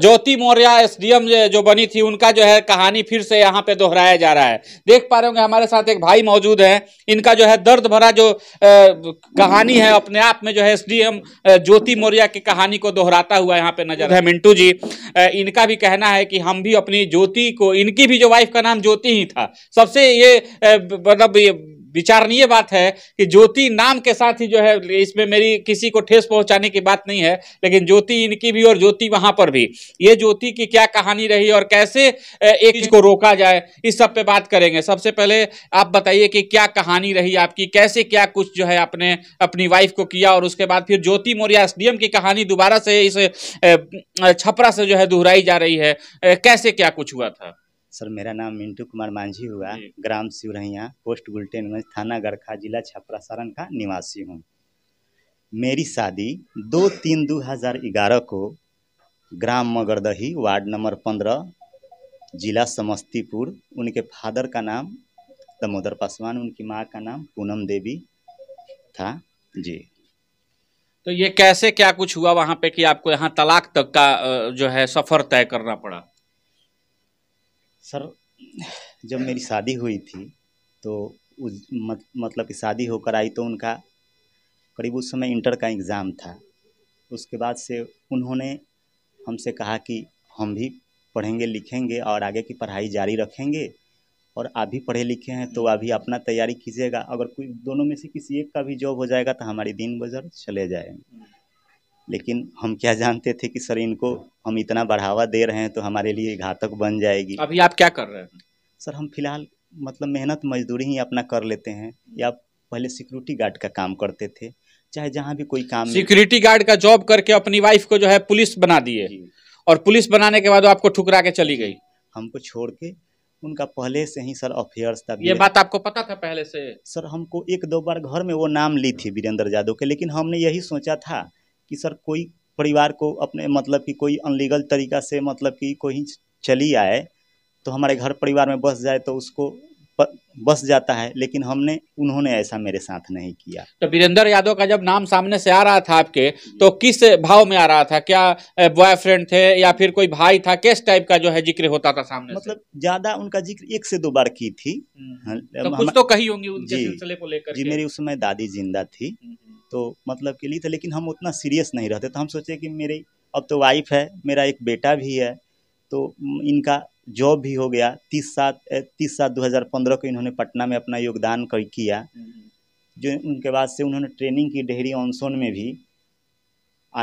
ज्योति Maurya SDM जो बनी थी उनका जो है कहानी फिर से यहाँ पे दोहराया जा रहा है देख पा रहे होंगे हमारे साथ एक भाई मौजूद हैं इनका जो है दर्द भरा जो आ, कहानी है अपने आप में जो है एसडीएम ज्योति मौर्या की कहानी को दोहराता हुआ यहाँ पे नजर है मिंटू जी आ, इनका भी कहना है कि हम भी अपनी ज्योति को इनकी भी जो वाइफ का नाम ज्योति ही था सबसे ये मतलब विचारणीय बात है कि ज्योति नाम के साथ ही जो है इसमें मेरी किसी को ठेस पहुंचाने की बात नहीं है लेकिन ज्योति इनकी भी और ज्योति वहां पर भी ये ज्योति की क्या कहानी रही और कैसे एक चीज को रोका जाए इस सब पे बात करेंगे सबसे पहले आप बताइए कि क्या कहानी रही आपकी कैसे क्या कुछ जो है आपने अपनी वाइफ को किया और उसके बाद फिर ज्योति मौर्य एस की कहानी दोबारा से इस छपरा से जो है दोहराई जा रही है कैसे क्या कुछ हुआ था सर मेरा नाम मिंटू कुमार मांझी हुआ ग्राम सिवरहिया पोस्ट गुलटेनगंज थाना गड़खा जिला छपरा सारण का निवासी हूँ मेरी शादी दो तीन दो हज़ार ग्यारह को ग्राम मगरदही वार्ड नंबर पंद्रह जिला समस्तीपुर उनके फादर का नाम दमोदर पासवान उनकी माँ का नाम पूनम देवी था जी तो ये कैसे क्या कुछ हुआ वहाँ पे कि आपको यहाँ तलाक तक का जो है सफ़र तय करना पड़ा सर जब मेरी शादी हुई थी तो उस मत, मतलब कि शादी होकर आई तो उनका करीब उस समय इंटर का एग्ज़ाम था उसके बाद से उन्होंने हमसे कहा कि हम भी पढ़ेंगे लिखेंगे और आगे की पढ़ाई जारी रखेंगे और आप भी पढ़े लिखे हैं तो अभी अपना तैयारी कीजिएगा अगर कोई दोनों में से किसी एक का भी जॉब हो जाएगा तो हमारी दिन बजर चले जाएंगे लेकिन हम क्या जानते थे कि सर इनको हम इतना बढ़ावा दे रहे हैं तो हमारे लिए घातक बन जाएगी अभी आप क्या कर रहे हैं सर हम फिलहाल मतलब मेहनत मजदूरी ही अपना कर लेते हैं या पहले सिक्योरिटी गार्ड का काम करते थे चाहे जहाँ भी कोई काम सिक्योरिटी गार्ड का जॉब करके अपनी वाइफ को जो है पुलिस बना दिए और पुलिस बनाने के बाद आपको ठुकरा के चली गई हमको छोड़ के उनका पहले से ही सर अफेयर्स था ये बात आपको पता था पहले से सर हमको एक दो बार घर में वो नाम ली थी वीरेंद्र यादव के लेकिन हमने यही सोचा था कि सर कोई परिवार को अपने मतलब कि कोई अनलीगल तरीका से मतलब कि कोई चली आए तो हमारे घर परिवार में बस जाए तो उसको बस जाता है लेकिन हमने उन्होंने ऐसा मेरे साथ नहीं किया तो वीरेंद्र यादव का जब नाम सामने से आ रहा था आपके तो किस भाव में आ रहा था क्या बॉयफ्रेंड थे या फिर कोई भाई था किस टाइप का जो है जिक्र होता था सामने मतलब ज्यादा उनका जिक्र एक से दो बार की थी हम्म। हाँ, तो कुछ तो कही होंगी उनके सिलसिले को लेकर जी मेरी उस समय दादी जिंदा थी हम्म। तो मतलब के लिए था लेकिन हम उतना सीरियस नहीं रहते तो हम सोचे कि मेरे अब तो वाइफ है मेरा एक बेटा भी है तो इनका जॉब भी हो गया तीस सात तीस सात 2015 को इन्होंने पटना में अपना योगदान कर किया जो उनके बाद से उन्होंने ट्रेनिंग की डेहरी ऑनसोन में भी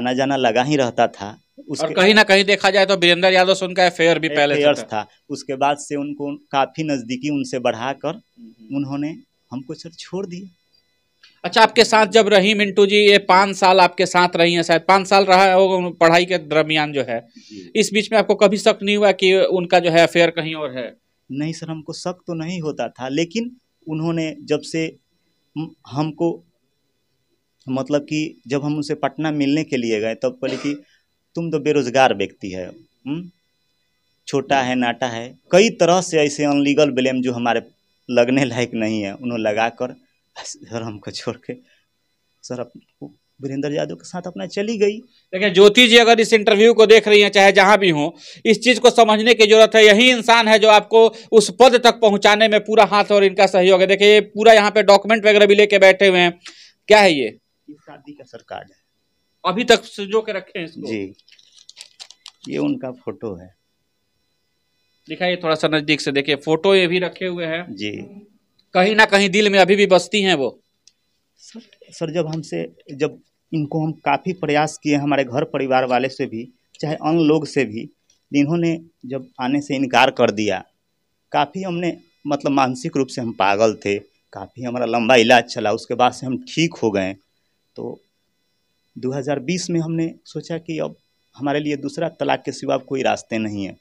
आना जाना लगा ही रहता था उसके और कहीं ना कहीं देखा जाए तो वीरेंद्र यादव से उनका अफेयर भी पहले था।, था उसके बाद से उनको काफ़ी नज़दीकी उनसे बढ़ाकर हम्म। उन्होंने हमको सर छोड़ दिया अच्छा आपके साथ जब रही मिंटू जी ये पाँच साल आपके साथ रही हैं शायद पाँच साल रहा वो पढ़ाई के दरमियान जो है इस बीच में आपको कभी शक नहीं हुआ कि उनका जो है अफेयर कहीं और है नहीं सर हमको शक तो नहीं होता था लेकिन उन्होंने जब से हमको मतलब कि जब हम उनसे पटना मिलने के लिए गए तब बोले कि तुम तो बेरोजगार व्यक्ति है हम्म? छोटा है नाटा है कई तरह से ऐसे अनलीगल ब्लेम जो हमारे लगने लायक नहीं है उन्होंने लगाकर सर हमको छोड़ के सर अपने वीरेंद्र यादव के साथ अपना चली गई देखिए ज्योति जी अगर इस इंटरव्यू को देख रही हैं चाहे जहां भी हो इस चीज को समझने की जरूरत है यही इंसान है जो आपको उस पद तक पहुंचाने में पूरा हाथ और इनका सहयोग है देखिए पूरा यहाँ पे डॉक्यूमेंट वगैरह भी लेके बैठे हुए हैं क्या है ये शादी का सरकार है अभी तक सजो के रखे हैं जी ये उनका फोटो है दिखाइए थोड़ा सा नजदीक से देखिए फोटो ये भी रखे हुए हैं जी कहीं ना कहीं दिल में अभी भी बसती हैं वो सर सर जब हमसे जब इनको हम काफ़ी प्रयास किए हमारे घर परिवार वाले से भी चाहे अन्य लोग से भी इन्होंने जब आने से इनकार कर दिया काफ़ी हमने मतलब मानसिक रूप से हम पागल थे काफ़ी हमारा लंबा इलाज चला उसके बाद से हम ठीक हो गए तो 2020 में हमने सोचा कि अब हमारे लिए दूसरा तलाक के सिवा कोई रास्ते नहीं है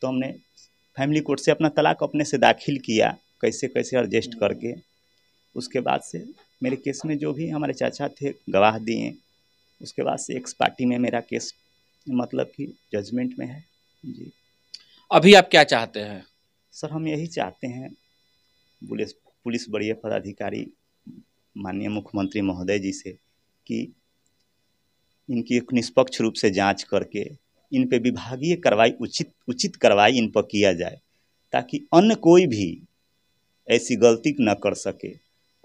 तो हमने फैमिली कोर्ट से अपना तलाक अपने से दाखिल किया कैसे कैसे एडजस्ट करके उसके बाद से मेरे केस में जो भी हमारे चाचा थे गवाह दिए उसके बाद से एक्स पार्टी में मेरा केस मतलब कि जजमेंट में है जी अभी आप क्या चाहते हैं सर हम यही चाहते हैं पुलिस पुलिस बड़ी पदाधिकारी माननीय मुख्यमंत्री महोदय जी से कि इनकी एक निष्पक्ष रूप से जांच करके इन पे विभागीय कार्रवाई उचित उचित कार्रवाई इन पर किया जाए ताकि अन्य कोई भी ऐसी गलती न कर सके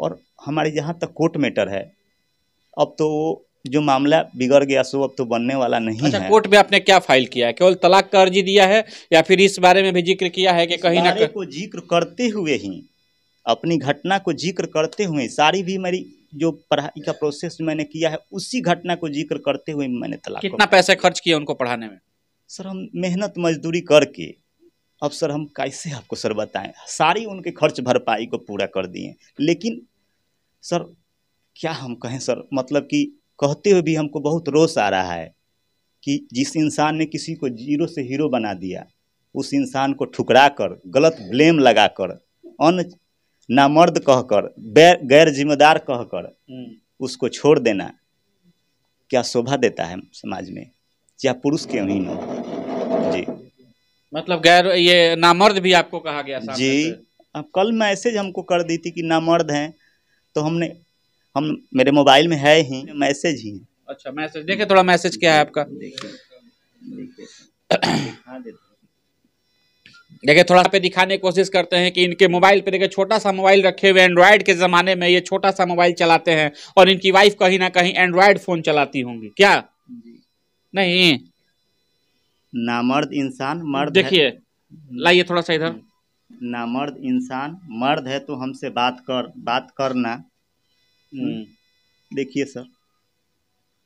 और हमारे यहाँ तक कोर्ट मैटर है अब तो जो मामला बिगड़ गया सो अब तो बनने वाला नहीं अच्छा, है कोर्ट में आपने क्या फाइल किया है केवल तलाक का अर्जी दिया है या फिर इस बारे में भी जिक्र किया है कि कहीं ना कहीं को जिक्र करते हुए ही अपनी घटना को जिक्र करते हुए सारी भी मेरी जो पढ़ाई का प्रोसेस मैंने किया है उसी घटना को जिक्र करते हुए मैंने तलाक कितना पैसा खर्च किया उनको पढ़ाने में सर हम मेहनत मजदूरी करके अब सर हम कैसे आपको सर बताएं सारी उनके खर्च भरपाई को पूरा कर दिए लेकिन सर क्या हम कहें सर मतलब कि कहते हुए भी हमको बहुत रोष आ रहा है कि जिस इंसान ने किसी को जीरो से हीरो बना दिया उस इंसान को ठुकरा कर गलत ब्लेम लगा कर अन नामर्द कहकर गैर जिम्मेदार कहकर हम्म। उसको छोड़ देना क्या शोभा देता है समाज में चाहे पुरुष के ही हो मतलब गैर ये नामर्द भी आपको कहा गया जी अब कल मैसेज हमको कर दी थी कि नामर्द हैं तो हमने हम मेरे मोबाइल में है ही मैसेज ही अच्छा मैसेज देखे थोड़ा मैसेज क्या है आपका देखिए थोड़ा पे दिखाने की कोशिश करते हैं कि इनके मोबाइल पे देखिए छोटा सा मोबाइल रखे हुए एंड्रॉयड के ज़माने में ये छोटा सा मोबाइल चलाते हैं और इनकी वाइफ कहीं ना कहीं एंड्रॉयड फ़ोन चलाती होंगी क्या नहीं नामर्द इंसान मर्द देखिए लाइए थोड़ा सा इधर हम्म। नामर्द इंसान मर्द है तो हमसे बात कर बात करना हम्म। हम्म। देखिए सर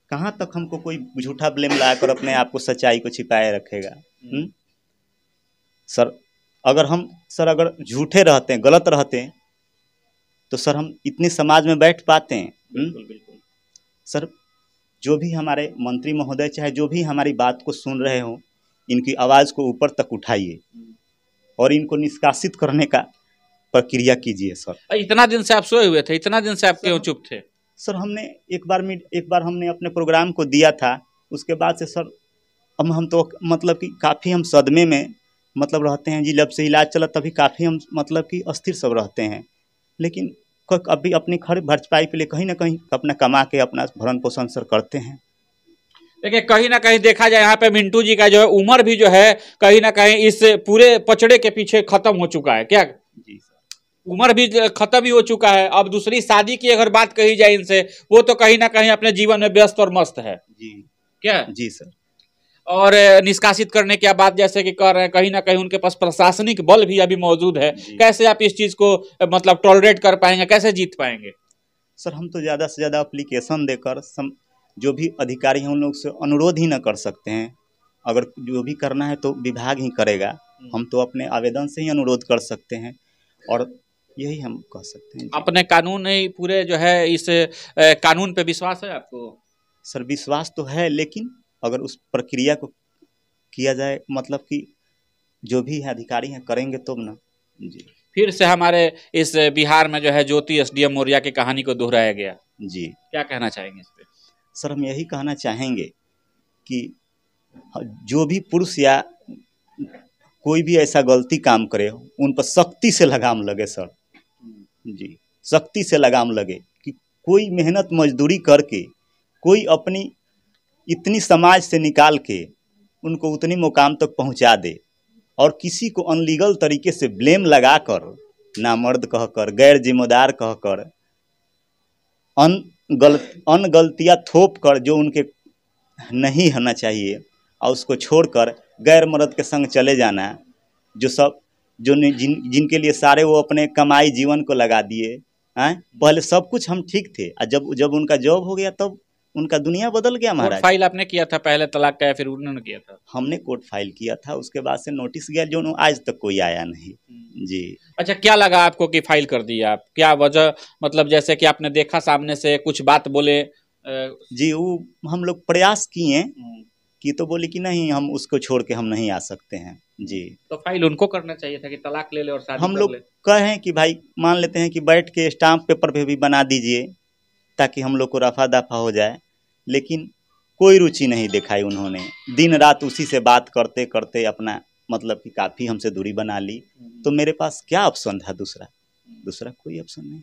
कहाँ तक हमको कोई झूठा ब्लेम लाकर अपने आप को सच्चाई को छिपाए रखेगा सर अगर हम सर अगर झूठे रहते हैं गलत रहते हैं तो सर हम इतने समाज में बैठ पाते हैं बिल्कुल, बिल्कुल। सर जो भी हमारे मंत्री महोदय चाहे जो भी हमारी बात को सुन रहे हों इनकी आवाज़ को ऊपर तक उठाइए और इनको निष्कासित करने का प्रक्रिया कीजिए सर इतना दिन से आप सोए हुए थे इतना दिन से आप क्यों चुप थे सर हमने एक बार एक बार हमने अपने प्रोग्राम को दिया था उसके बाद से सर अब हम तो मतलब कि काफ़ी हम सदमे में मतलब रहते हैं जी जब से इलाज चला तभी काफ़ी हम मतलब कि अस्थिर सब रहते हैं लेकिन अभी अपनी खर भरचपाई के लिए कहीं ना कहीं अपना कमा के अपना भरण पोषण सर करते हैं देखिए कहीं ना कहीं देखा जाए यहाँ पे मिंटू जी का जो है उम्र भी जो है कहीं ना कहीं इस पूरे पचड़े के पीछे खत्म हो चुका है क्या उम्र भी खत्म ही हो चुका है अब दूसरी शादी की अगर बात कही जाए इनसे वो तो कहीं ना कहीं अपने जीवन में व्यस्त और मस्त है जी क्या जी सर और निष्कासित करने की बात जैसे कि कर रहे हैं कहीं ना कहीं उनके पास प्रशासनिक बल भी अभी मौजूद है कैसे आप इस चीज को मतलब टॉलरेट कर पाएंगे कैसे जीत पाएंगे सर हम तो ज्यादा से ज्यादा अप्लीकेशन देकर जो भी अधिकारी हैं उन लोग से अनुरोध ही ना कर सकते हैं अगर जो भी करना है तो विभाग ही करेगा हम्म। हम तो अपने आवेदन से ही अनुरोध कर सकते हैं और यही हम कह सकते हैं अपने कानून पूरे जो है इस कानून पे विश्वास है आपको सर विश्वास तो है लेकिन अगर उस प्रक्रिया को किया जाए मतलब कि जो भी है अधिकारी हैं करेंगे तो ना जी फिर से हमारे इस बिहार में जो है Jyoti S D M Maurya की कहानी को दोहराया गया जी क्या कहना चाहेंगे इस पर सर हम यही कहना चाहेंगे कि जो भी पुरुष या कोई भी ऐसा गलती काम करे उन पर सख्ती से लगाम लगे सर जी सख्ती से लगाम लगे कि कोई मेहनत मजदूरी करके कोई अपनी इतनी समाज से निकाल के उनको उतनी मुकाम तक पहुंचा दे और किसी को अनलीगल तरीके से ब्लेम लगा कर ना मर्द कहकर गैर जिम्मेदार कहकर अन गलत अन गलतियाँ थोप कर जो उनके नहीं होना चाहिए और उसको छोड़कर गैर मर्द के संग चले जाना जो सब जो जिन जिनके लिए सारे वो अपने कमाई जीवन को लगा दिए हैं पहले सब कुछ हम ठीक थे और जब जब उनका जॉब हो गया तब उनका दुनिया बदल गया हमारा फाइल आपने किया था पहले तलाक का फिर उन्होंने किया था हमने कोर्ट फाइल किया था उसके बाद से नोटिस गया जो आज तक कोई आया नहीं जी अच्छा क्या लगा आपको कि फाइल कर दिया आप क्या वजह मतलब जैसे कि आपने देखा सामने से कुछ बात बोले जी वो हम लोग प्रयास किए हम्म। कि तो बोले कि नहीं हम उसको छोड़ के हम नहीं आ सकते हैं जी तो फाइल उनको करना चाहिए था कि तलाक ले ले और हम लोग कहें कि भाई मान लेते हैं कि बैठ के स्टाम्प पेपर पे भी बना दीजिए ताकि हम लोग को रफा दफा हो जाए लेकिन कोई रुचि नहीं दिखाई उन्होंने दिन रात उसी से बात करते करते अपना मतलब कि काफ़ी हमसे दूरी बना ली हम्म। तो मेरे पास क्या ऑप्शन था दूसरा दूसरा कोई ऑप्शन नहीं